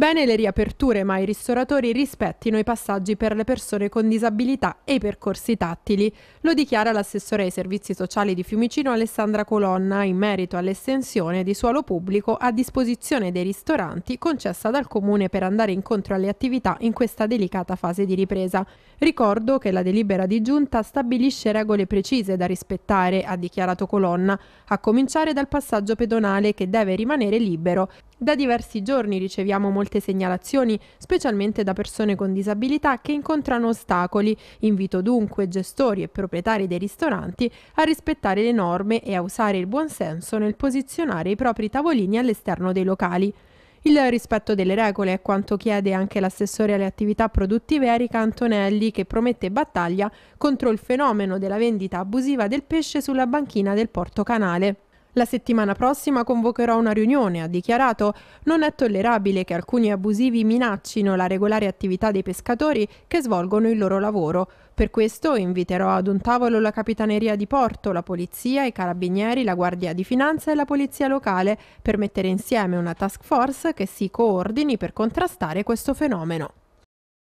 bene le riaperture, ma i ristoratori rispettino i passaggi per le persone con disabilità e i percorsi tattili. Lo dichiara l'assessore ai servizi sociali di Fiumicino Alessandra Colonna in merito all'estensione di suolo pubblico a disposizione dei ristoranti concessa dal Comune per andare incontro alle attività in questa delicata fase di ripresa. Ricordo che la delibera di giunta stabilisce regole precise da rispettare, ha dichiarato Colonna, a cominciare dal passaggio pedonale che deve rimanere libero da diversi giorni riceviamo molte segnalazioni, specialmente da persone con disabilità che incontrano ostacoli. Invito dunque gestori e proprietari dei ristoranti a rispettare le norme e a usare il buonsenso nel posizionare i propri tavolini all'esterno dei locali. Il rispetto delle regole è quanto chiede anche l'assessore alle attività produttive Erika Antonelli che promette battaglia contro il fenomeno della vendita abusiva del pesce sulla banchina del Porto Canale. La settimana prossima convocherò una riunione, ha dichiarato. Non è tollerabile che alcuni abusivi minaccino la regolare attività dei pescatori che svolgono il loro lavoro. Per questo inviterò ad un tavolo la Capitaneria di Porto, la Polizia, i Carabinieri, la Guardia di Finanza e la Polizia locale per mettere insieme una task force che si coordini per contrastare questo fenomeno.